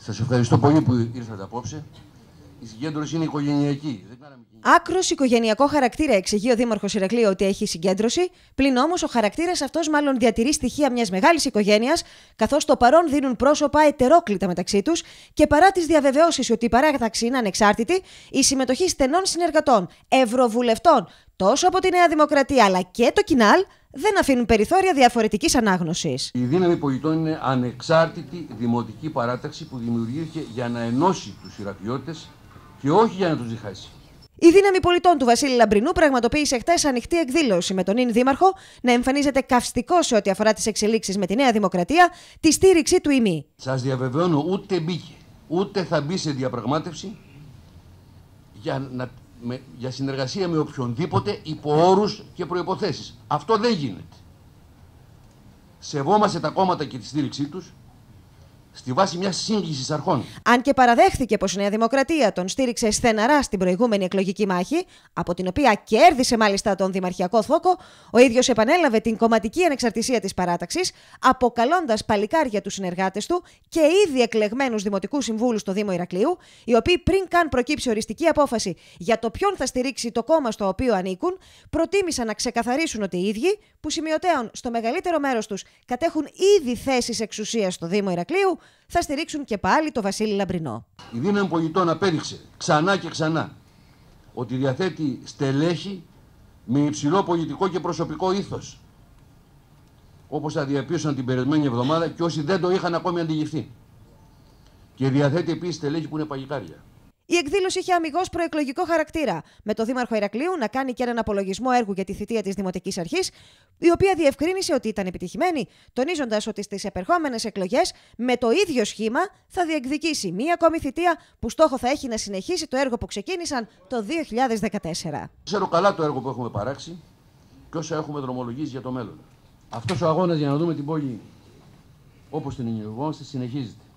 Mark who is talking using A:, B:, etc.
A: Σας ευχαριστώ πολύ που ήρθατε απόψε. Η συγκέντρωση είναι οικογενειακή.
B: Άκρος οικογενειακό χαρακτήρα εξηγεί ο Δήμαρχος Ηρακλείου ότι έχει συγκέντρωση, πλην όμως ο χαρακτήρας αυτός μάλλον διατηρεί στοιχεία μιας μεγάλης οικογένειας, καθώς το παρόν δίνουν πρόσωπα ετερόκλητα μεταξύ τους και παρά τις διαβεβαιώσεις ότι η παράταξη είναι ανεξάρτητη, η συμμετοχή στενών συνεργατών, ευρωβουλευτών τόσο από τη Νέα Δημοκρατία αλλά και το κοινάλ δεν αφήνουν περιθώρια διαφορετικής ανάγνωσης.
A: Η δύναμη πολιτών είναι ανεξάρτητη δημοτική παράταξη που δημιουργήθηκε για να ενώσει τους Ιρακλειώτες και όχι για να τους διχάσει.
B: Η δύναμη πολιτών του Βασίλη Λαμπρινού πραγματοποίησε χθε ανοιχτή εκδήλωση με τον ίν Δήμαρχο να εμφανίζεται καυστικό σε ό,τι αφορά τις εξελίξεις με τη Νέα Δημοκρατία, τη στήριξη του ΙΜΗ.
A: Σας διαβεβαιώνω, ούτε μπήκε, ούτε θα μπει σε διαπραγμάτευση για, να, με, για συνεργασία με οποιονδήποτε υπό όρους και προποθέσει. Αυτό δεν γίνεται. Σεβόμαστε τα κόμματα και τη στήριξή τους στη βάση μιας σύγκλησης
B: αρχών. Αν και παραδέχθηκε πως η Νέα Δημοκρατία τον στήριξε στεναρά στην προηγούμενη εκλογική μάχη, από την οποία κέρδισε μάλιστα τον Δημαρχιακό Θόκο, ο ίδιος επανέλαβε την κομματική ανεξαρτησία της παράταξης, αποκαλώντας παλικάρια τους συνεργάτες του και ήδη εκλεγμένους Δημοτικούς Συμβούλους στο Δήμο Ηρακλείου, οι οποίοι πριν καν προκύψει οριστική απόφαση για το ποιον θα στηρίξει το κόμμα στο οποίο ανήκουν, προτίμησαν να ξεκαθαρίσουν ότι οι ίδιοι, που σημειωτέων στο μεγαλύτερο μέρος τους κατέχουν ήδη θέσεις εξουσίας στο Δήμο Ηρακλείου, θα στηρίξουν και πάλι το Βασίλη Λαμπρινό.
A: Η δύναμη πολιτών απέδειξε ξανά και ξανά ότι διαθέτει στελέχη με υψηλό πολιτικό και προσωπικό ήθος. Όπως θα διαπίστωσαν την περασμένη εβδομάδα και όσοι δεν το είχαν ακόμη αντιληφθεί. Και διαθέτει επίσης στελέχη που είναι παγικάρια.
B: Η εκδήλωση είχε αμυγός προεκλογικό χαρακτήρα, με το Δήμαρχο Ηρακλείου να κάνει και έναν απολογισμό έργου για τη θητεία της Δημοτικής Αρχής, η οποία διευκρίνησε ότι ήταν επιτυχημένη, τονίζοντας ότι στις επερχόμενες εκλογές με το ίδιο σχήμα θα διεκδικήσει μία ακόμη θητεία που στόχο θα έχει να συνεχίσει το έργο που ξεκίνησαν το 2014.
A: Ξέρω καλά το έργο που έχουμε παράξει και όσα έχουμε δρομολογήσει για το μέλλον.
B: Αυτός ο αγώνας για να δούμε την πόλη όπως την ενεργόμαστε συνεχίζεται.